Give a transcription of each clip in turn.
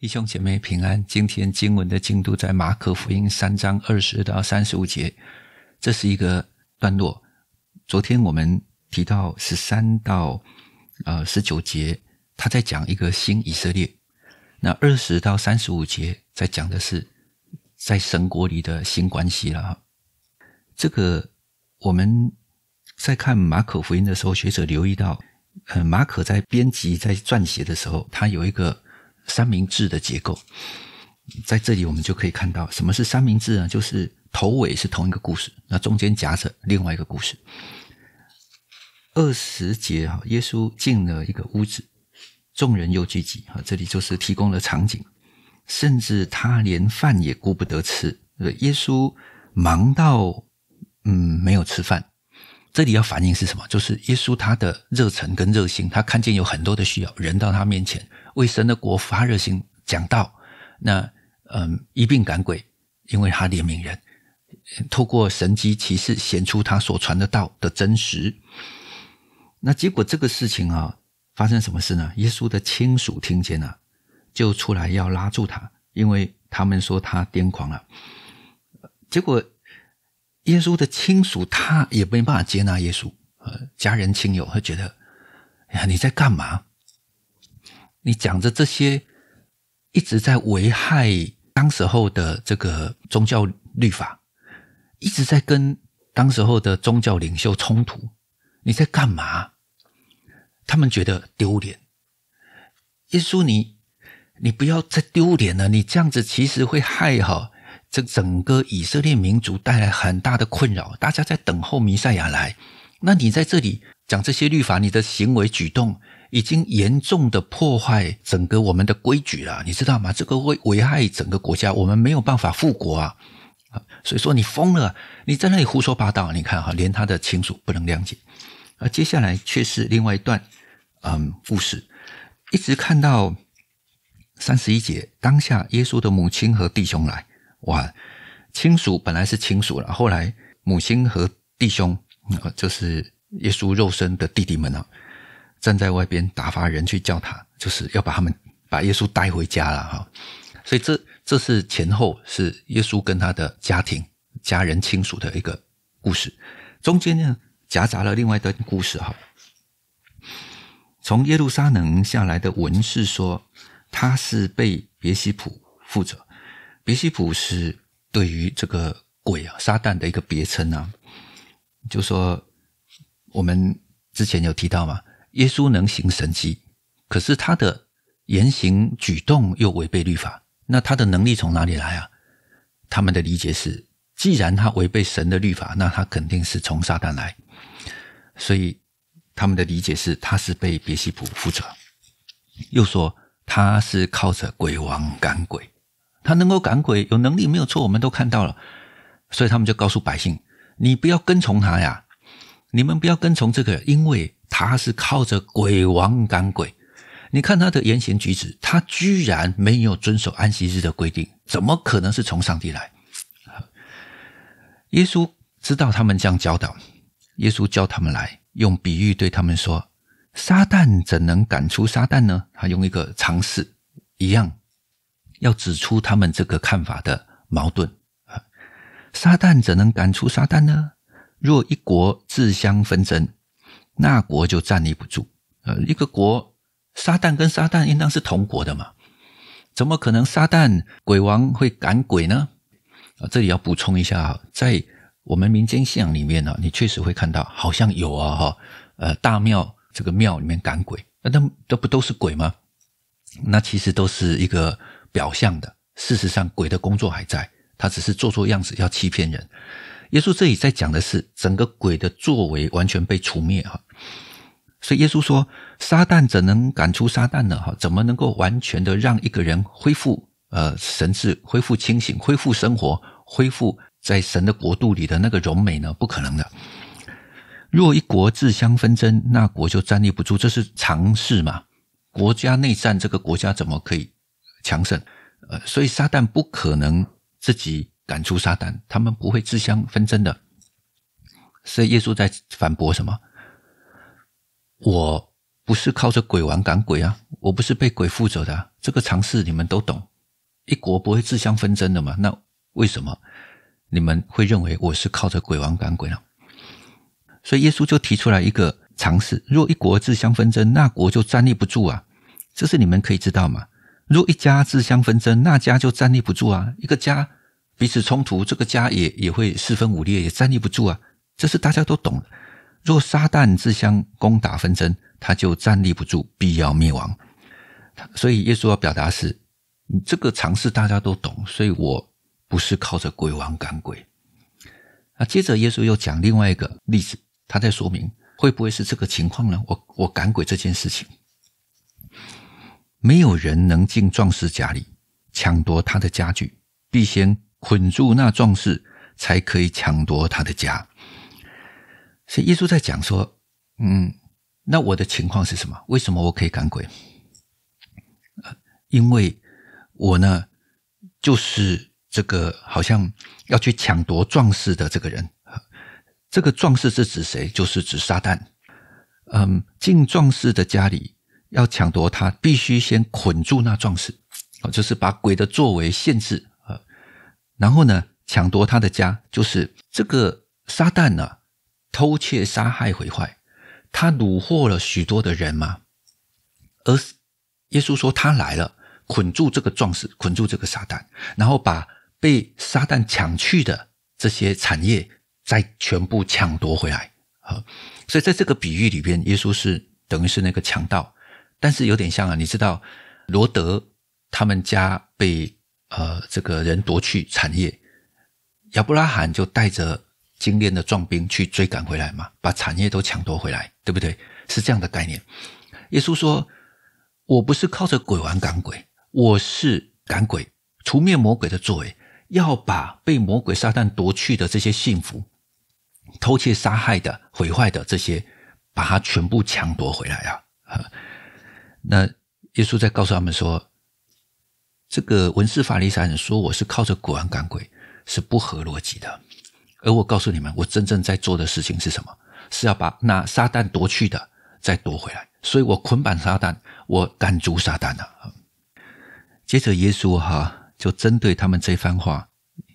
弟兄姐妹平安。今天经文的进度在马可福音三章二十到三十五节，这是一个段落。昨天我们提到十三到呃十九节，他在讲一个新以色列。那二十到三十五节在讲的是在神国里的新关系了。这个我们在看马可福音的时候，学者留意到，呃，马可在编辑在撰写的时候，他有一个。三明治的结构，在这里我们就可以看到什么是三明治呢？就是头尾是同一个故事，那中间夹着另外一个故事。二十节哈，耶稣进了一个屋子，众人又聚集哈，这里就是提供了场景，甚至他连饭也顾不得吃。耶稣忙到嗯没有吃饭，这里要反映是什么？就是耶稣他的热忱跟热心，他看见有很多的需要人到他面前。为神的国发热心讲道，那嗯一并赶鬼，因为他怜悯人，透过神迹奇事显出他所传的道的真实。那结果这个事情啊，发生什么事呢？耶稣的亲属听见了，就出来要拉住他，因为他们说他癫狂了。结果耶稣的亲属他也没办法接纳耶稣，呃，家人亲友会觉得呀，你在干嘛？你讲的这些，一直在危害当时候的这个宗教律法，一直在跟当时候的宗教领袖冲突。你在干嘛？他们觉得丢脸。耶稣，你你不要再丢脸了。你这样子其实会害哈这整个以色列民族带来很大的困扰。大家在等候弥赛亚来，那你在这里讲这些律法，你的行为举动。已经严重的破坏整个我们的规矩了，你知道吗？这个危危害整个国家，我们没有办法复国啊！所以说你疯了，你在那里胡说八道，你看哈，连他的亲属不能谅解，而接下来却是另外一段嗯故事，一直看到三十一节，当下耶稣的母亲和弟兄来，哇，亲属本来是亲属了，后来母亲和弟兄就是耶稣肉身的弟弟们啊。站在外边打发人去叫他，就是要把他们把耶稣带回家了哈。所以这这是前后是耶稣跟他的家庭、家人、亲属的一个故事，中间呢夹杂了另外一段故事哈。从耶路撒冷下来的文士说，他是被别西卜负责。别西卜是对于这个鬼啊、撒旦的一个别称啊，就说我们之前有提到嘛。耶稣能行神迹，可是他的言行举动又违背律法，那他的能力从哪里来啊？他们的理解是，既然他违背神的律法，那他肯定是从撒旦来，所以他们的理解是，他是被别西卜负责。又说他是靠着鬼王赶鬼，他能够赶鬼，有能力没有错，我们都看到了，所以他们就告诉百姓：你不要跟从他呀，你们不要跟从这个，因为。他是靠着鬼王赶鬼，你看他的言行举止，他居然没有遵守安息日的规定，怎么可能是从上帝来？耶稣知道他们这样教导，耶稣教他们来，用比喻对他们说：“撒旦怎能赶出撒旦呢？”他用一个尝试，一样要指出他们这个看法的矛盾。撒旦怎能赶出撒旦呢？若一国自相纷争。那国就站立不住。呃，一个国，撒旦跟撒旦应当是同国的嘛？怎么可能撒旦鬼王会赶鬼呢？啊，这里要补充一下，在我们民间信仰里面呢，你确实会看到好像有啊哈，呃，大庙这个庙里面赶鬼，那那都不都是鬼吗？那其实都是一个表象的，事实上鬼的工作还在，他只是做做样子要欺骗人。耶稣这里在讲的是整个鬼的作为完全被除灭哈，所以耶稣说：“撒旦怎能赶出撒旦呢？哈，怎么能够完全的让一个人恢复呃神智、恢复清醒、恢复生活、恢复在神的国度里的那个荣美呢？不可能的。若一国自相纷争，那国就站立不住，这是常事嘛。国家内战，这个国家怎么可以强盛？呃，所以撒旦不可能自己。”赶出撒旦，他们不会自相纷争的。所以耶稣在反驳什么？我不是靠着鬼王赶鬼啊！我不是被鬼附着的。这个常识你们都懂。一国不会自相纷争的嘛？那为什么你们会认为我是靠着鬼王赶鬼呢？所以耶稣就提出来一个常识：，若一国自相纷争，那国就站立不住啊！这是你们可以知道嘛？如果一家自相纷争，那家就站立不住啊！一个家。彼此冲突，这个家也也会四分五裂，也站立不住啊！这是大家都懂的。若撒旦自相攻打纷争，他就站立不住，必要灭亡。所以耶稣要表达是：这个常识大家都懂，所以我不是靠着鬼王赶鬼。啊，接着耶稣又讲另外一个例子，他在说明会不会是这个情况呢？我我赶鬼这件事情，没有人能进壮士家里抢夺他的家具，必先。捆住那壮士，才可以抢夺他的家。所以耶稣在讲说：“嗯，那我的情况是什么？为什么我可以赶鬼？因为我呢，就是这个好像要去抢夺壮士的这个人。这个壮士是指谁？就是指撒旦。嗯，进壮士的家里要抢夺他，必须先捆住那壮士。就是把鬼的作为限制。”然后呢，抢夺他的家，就是这个撒旦呢，偷窃、杀害、毁坏，他掳获了许多的人吗？而耶稣说他来了，捆住这个壮士，捆住这个撒旦，然后把被撒旦抢去的这些产业再全部抢夺回来。好，所以在这个比喻里边，耶稣是等于是那个强盗，但是有点像啊，你知道罗德他们家被。呃，这个人夺去产业，亚伯拉罕就带着精炼的壮兵去追赶回来嘛，把产业都抢夺回来，对不对？是这样的概念。耶稣说：“我不是靠着鬼玩赶鬼，我是赶鬼，除灭魔鬼的作为，要把被魔鬼撒旦夺去的这些幸福、偷窃、杀害的、毁坏的这些，把它全部抢夺回来啊，那耶稣在告诉他们说。这个文字法利赛人说：“我是靠着鬼赶鬼，是不合逻辑的。”而我告诉你们，我真正在做的事情是什么？是要把那撒旦夺去的再夺回来。所以我捆绑撒旦，我赶逐撒旦了。接着，耶稣哈就针对他们这番话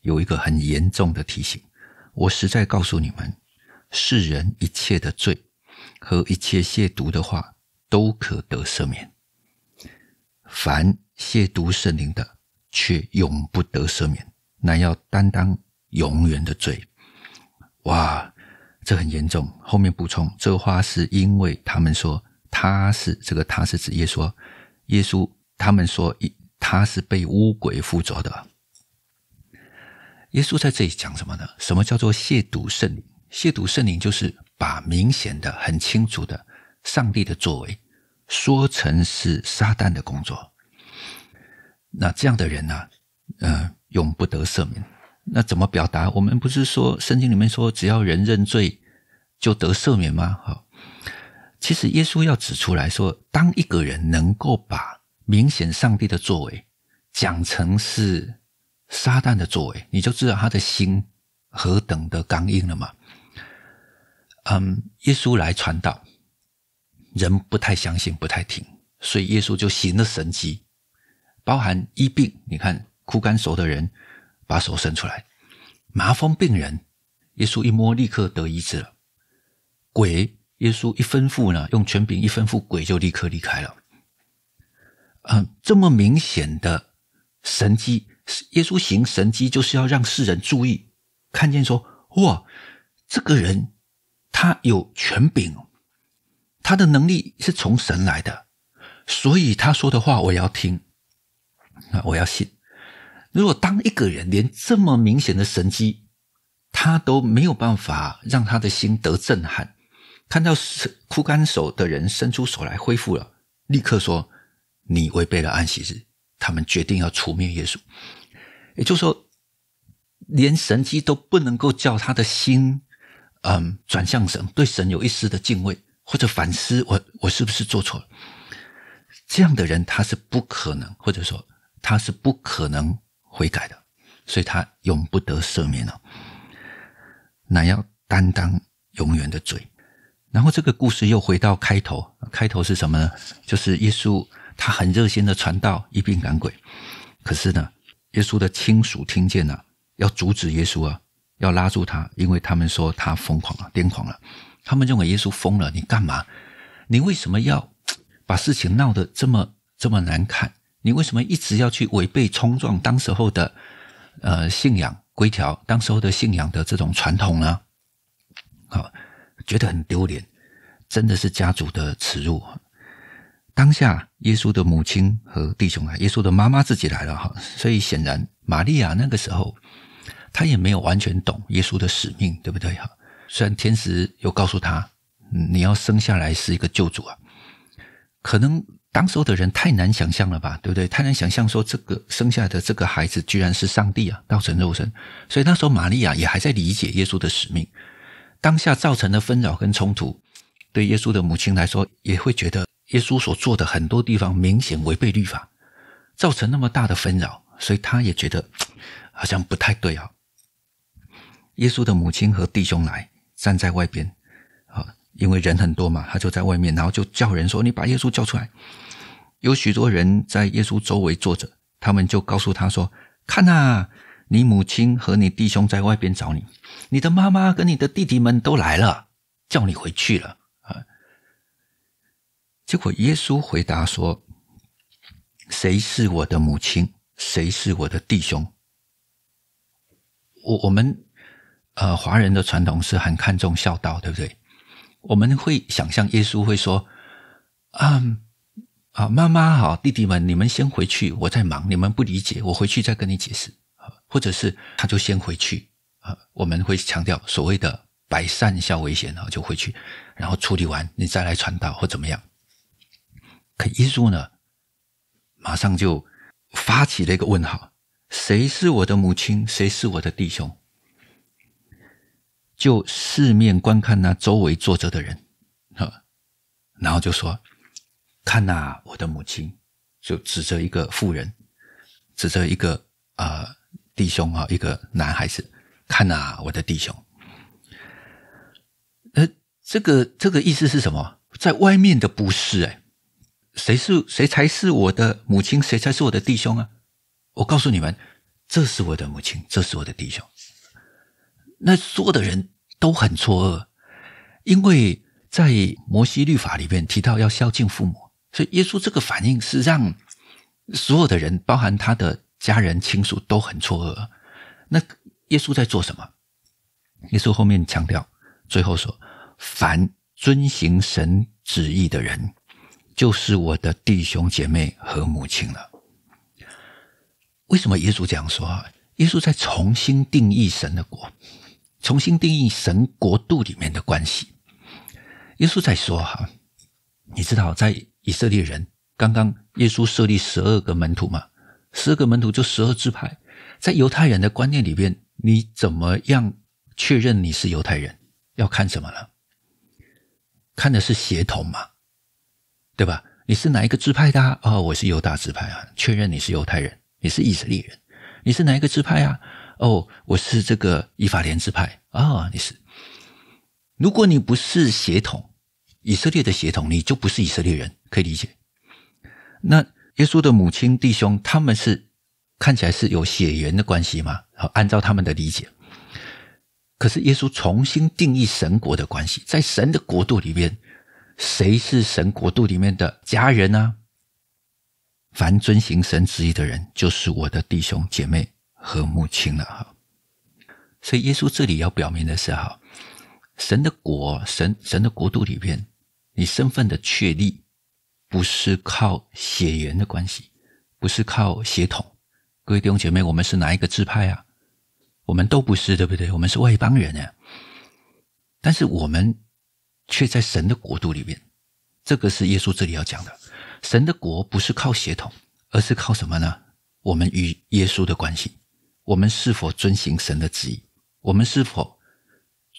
有一个很严重的提醒：我实在告诉你们，世人一切的罪和一切亵渎的话都可得赦免。凡亵渎圣灵的，却永不得赦免，乃要担当永远的罪。哇，这很严重。后面补充，这话是因为他们说他是这个，他是指耶稣。耶稣他们说他是被污鬼附着的。耶稣在这里讲什么呢？什么叫做亵渎圣灵？亵渎圣灵就是把明显的、很清楚的上帝的作为，说成是撒旦的工作。那这样的人呢？嗯，永不得赦免。那怎么表达？我们不是说圣经里面说，只要人认罪就得赦免吗？好，其实耶稣要指出来说，当一个人能够把明显上帝的作为讲成是撒旦的作为，你就知道他的心何等的刚硬了嘛。嗯，耶稣来传道，人不太相信，不太听，所以耶稣就行了神迹。包含医病，你看枯干熟的人把手伸出来，麻风病人，耶稣一摸立刻得医治了。鬼，耶稣一吩咐呢，用权柄一吩咐，鬼就立刻离开了。嗯，这么明显的神迹，耶稣行神迹就是要让世人注意，看见说哇，这个人他有权柄，他的能力是从神来的，所以他说的话我要听。啊，我要信。如果当一个人连这么明显的神迹，他都没有办法让他的心得震撼，看到枯干手的人伸出手来恢复了，立刻说你违背了安息日，他们决定要除灭耶稣。也就是说，连神迹都不能够叫他的心，嗯，转向神，对神有一丝的敬畏或者反思，我我是不是做错了？这样的人他是不可能，或者说。他是不可能悔改的，所以他永不得赦免了，那要担当永远的罪。然后这个故事又回到开头，开头是什么呢？就是耶稣他很热心的传道，一并赶鬼。可是呢，耶稣的亲属听见了，要阻止耶稣啊，要拉住他，因为他们说他疯狂了，癫狂了。他们认为耶稣疯了，你干嘛？你为什么要把事情闹得这么这么难看？你为什么一直要去违背、冲撞当时候的呃信仰规条？当时候的信仰的这种传统呢？好，觉得很丢脸，真的是家族的耻辱。当下，耶稣的母亲和弟兄啊，耶稣的妈妈自己来了哈。所以，显然玛利亚那个时候，她也没有完全懂耶稣的使命，对不对哈？虽然天使有告诉他，你要生下来是一个救主啊，可能。当时候的人太难想象了吧，对不对？太难想象说这个生下的这个孩子居然是上帝啊，道成肉身。所以那时候玛利亚也还在理解耶稣的使命。当下造成的纷扰跟冲突，对耶稣的母亲来说，也会觉得耶稣所做的很多地方明显违背律法，造成那么大的纷扰，所以他也觉得好像不太对啊。耶稣的母亲和弟兄来站在外边。因为人很多嘛，他就在外面，然后就叫人说：“你把耶稣叫出来。”有许多人在耶稣周围坐着，他们就告诉他说：“看啊，你母亲和你弟兄在外边找你，你的妈妈跟你的弟弟们都来了，叫你回去了啊。”结果耶稣回答说：“谁是我的母亲？谁是我的弟兄？”我我们呃华人的传统是很看重孝道，对不对？我们会想象耶稣会说：“啊，啊，妈妈，好，弟弟们，你们先回去，我在忙，你们不理解，我回去再跟你解释。”或者是他就先回去啊。我们会强调所谓的“百善孝为先”，啊，就回去，然后处理完，你再来传道或怎么样。可耶稣呢，马上就发起了一个问号：“谁是我的母亲？谁是我的弟兄？”就四面观看那周围坐着的人，哈，然后就说：“看呐，我的母亲！”就指着一个妇人，指着一个啊弟兄啊，一个男孩子。“看呐，我的弟兄！”呃，这个这个意思是什么？在外面的不是哎，谁是谁才是我的母亲？谁才是我的弟兄啊？我告诉你们，这是我的母亲，这是我的弟兄。那所有的人都很错愕，因为在摩西律法里面提到要孝敬父母，所以耶稣这个反应是让所有的人，包含他的家人亲属，都很错愕。那耶稣在做什么？耶稣后面强调，最后说：“凡遵行神旨意的人，就是我的弟兄姐妹和母亲了。”为什么耶稣这样说？耶稣在重新定义神的国。重新定义神国度里面的关系。耶稣在说哈，你知道在以色列人刚刚耶稣设立十二个门徒吗？十二个门徒就十二支派，在犹太人的观念里边，你怎么样确认你是犹太人？要看什么呢？看的是协同嘛，对吧？你是哪一个支派的啊？我是犹大支派啊，确认你是犹太人，你是以色列人，你是哪一个支派啊？哦，我是这个以法连支派啊！你是，如果你不是血统以色列的血统，你就不是以色列人，可以理解。那耶稣的母亲、弟兄，他们是看起来是有血缘的关系吗？啊，按照他们的理解，可是耶稣重新定义神国的关系，在神的国度里面，谁是神国度里面的家人呢？凡遵行神旨意的人，就是我的弟兄姐妹。和睦亲了哈，所以耶稣这里要表明的是哈，神的国，神神的国度里边，你身份的确立不是靠血缘的关系，不是靠血统。各位弟兄姐妹，我们是哪一个支派啊？我们都不是，对不对？我们是外邦人呀。但是我们却在神的国度里面，这个是耶稣这里要讲的。神的国不是靠血统，而是靠什么呢？我们与耶稣的关系。我们是否遵行神的旨意？我们是否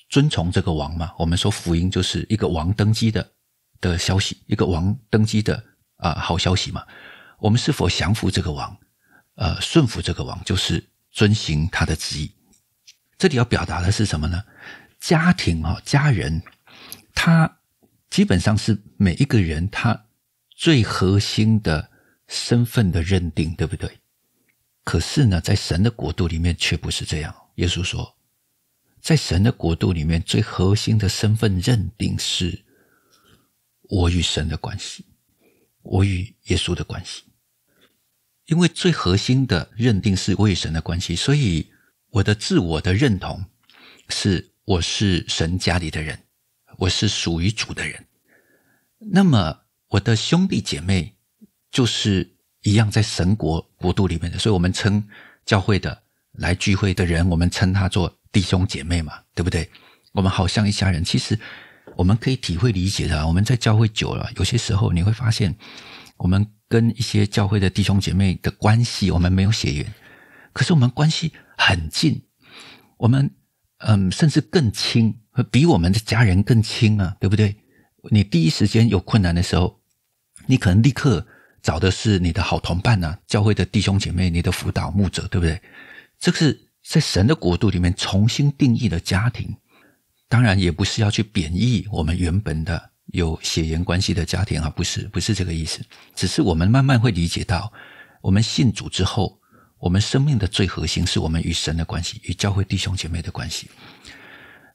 遵从这个王嘛？我们说福音就是一个王登基的的消息，一个王登基的啊好消息嘛？我们是否降服这个王？呃，顺服这个王就是遵行他的旨意。这里要表达的是什么呢？家庭啊，家人，他基本上是每一个人他最核心的身份的认定，对不对？可是呢，在神的国度里面却不是这样。耶稣说，在神的国度里面，最核心的身份认定是：我与神的关系，我与耶稣的关系。因为最核心的认定是，我与神的关系，所以我的自我的认同是：我是神家里的人，我是属于主的人。那么，我的兄弟姐妹就是。一样在神国国度里面的，所以我们称教会的来聚会的人，我们称他做弟兄姐妹嘛，对不对？我们好像一家人。其实我们可以体会理解的。我们在教会久了，有些时候你会发现，我们跟一些教会的弟兄姐妹的关系，我们没有血缘，可是我们关系很近。我们嗯，甚至更亲，比我们的家人更亲啊，对不对？你第一时间有困难的时候，你可能立刻。找的是你的好同伴呢，教会的弟兄姐妹，你的辅导牧者，对不对？这是在神的国度里面重新定义的家庭。当然，也不是要去贬义我们原本的有血缘关系的家庭啊，不是，不是这个意思。只是我们慢慢会理解到，我们信主之后，我们生命的最核心是我们与神的关系，与教会弟兄姐妹的关系。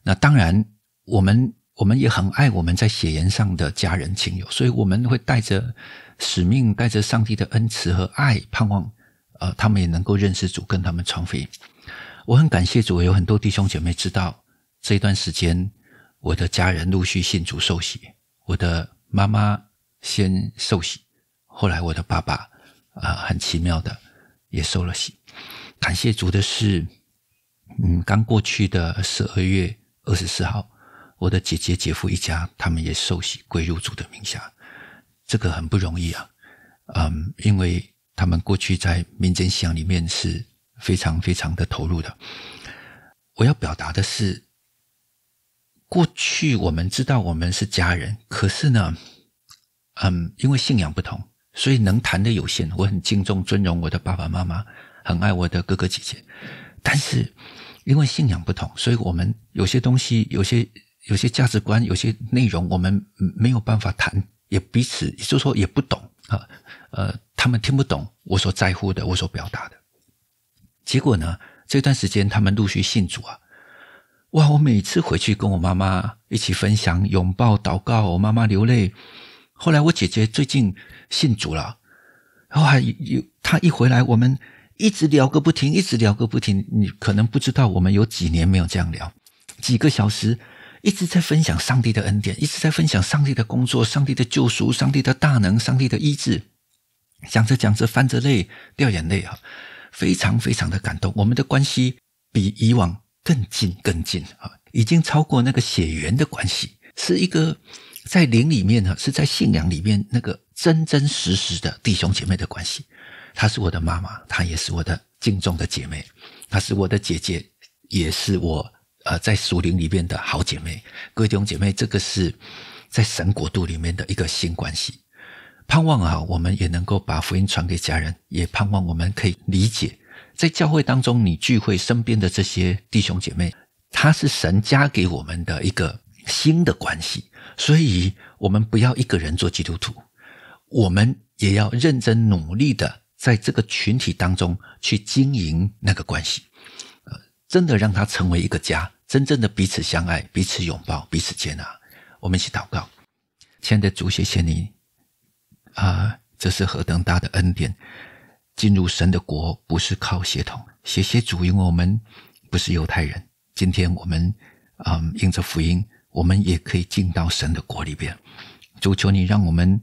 那当然，我们我们也很爱我们在血缘上的家人亲友，所以我们会带着。使命带着上帝的恩慈和爱，盼望呃，他们也能够认识主，跟他们传福音。我很感谢主，有很多弟兄姐妹知道这一段时间，我的家人陆续信主受洗。我的妈妈先受洗，后来我的爸爸啊，很奇妙的也受了洗。感谢主的是，嗯，刚过去的十二月二十四号，我的姐姐姐夫一家他们也受洗归入主的名下。这个很不容易啊，嗯，因为他们过去在民间信仰里面是非常非常的投入的。我要表达的是，过去我们知道我们是家人，可是呢，嗯，因为信仰不同，所以能谈的有限。我很敬重、尊荣我的爸爸妈妈，很爱我的哥哥姐姐，但是因为信仰不同，所以我们有些东西、有些有些价值观、有些内容，我们没有办法谈。也彼此，也就是说，也不懂啊，呃，他们听不懂我所在乎的，我所表达的。结果呢，这段时间他们陆续信主啊，哇！我每次回去跟我妈妈一起分享、拥抱、祷告，我妈妈流泪。后来我姐姐最近信主了，然后还有她一回来，我们一直聊个不停，一直聊个不停。你可能不知道，我们有几年没有这样聊，几个小时。一直在分享上帝的恩典，一直在分享上帝的工作、上帝的救赎、上帝的大能、上帝的医治。讲着讲着，翻着泪，掉眼泪啊，非常非常的感动。我们的关系比以往更近更近啊，已经超过那个血缘的关系，是一个在灵里面呢，是在信仰里面那个真真实实的弟兄姐妹的关系。她是我的妈妈，她也是我的敬重的姐妹，她是我的姐姐，也是我。呃，在树林里边的好姐妹，各位弟兄姐妹，这个是在神国度里面的一个新关系。盼望啊，我们也能够把福音传给家人，也盼望我们可以理解，在教会当中你聚会身边的这些弟兄姐妹，他是神加给我们的一个新的关系。所以，我们不要一个人做基督徒，我们也要认真努力的在这个群体当中去经营那个关系，呃，真的让它成为一个家。真正的彼此相爱、彼此拥抱、彼此接纳，我们一起祷告。亲爱的主，谢谢你啊，这是何等大的恩典！进入神的国不是靠血统，谢谢主，因为我们不是犹太人。今天我们啊，应着福音，我们也可以进到神的国里边。主求你让我们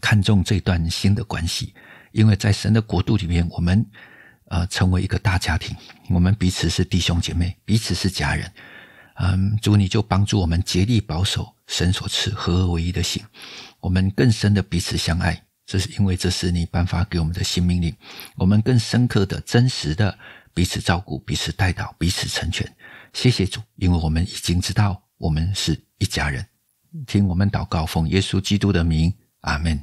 看重这段新的关系，因为在神的国度里面，我们。呃，成为一个大家庭，我们彼此是弟兄姐妹，彼此是家人。嗯，主，你就帮助我们竭力保守神所赐合而为一的心，我们更深的彼此相爱，这是因为这是你颁发给我们的新命令。我们更深刻的真实的彼此照顾，彼此带导、彼此成全。谢谢主，因为我们已经知道我们是一家人。听我们祷告，奉耶稣基督的名，阿门。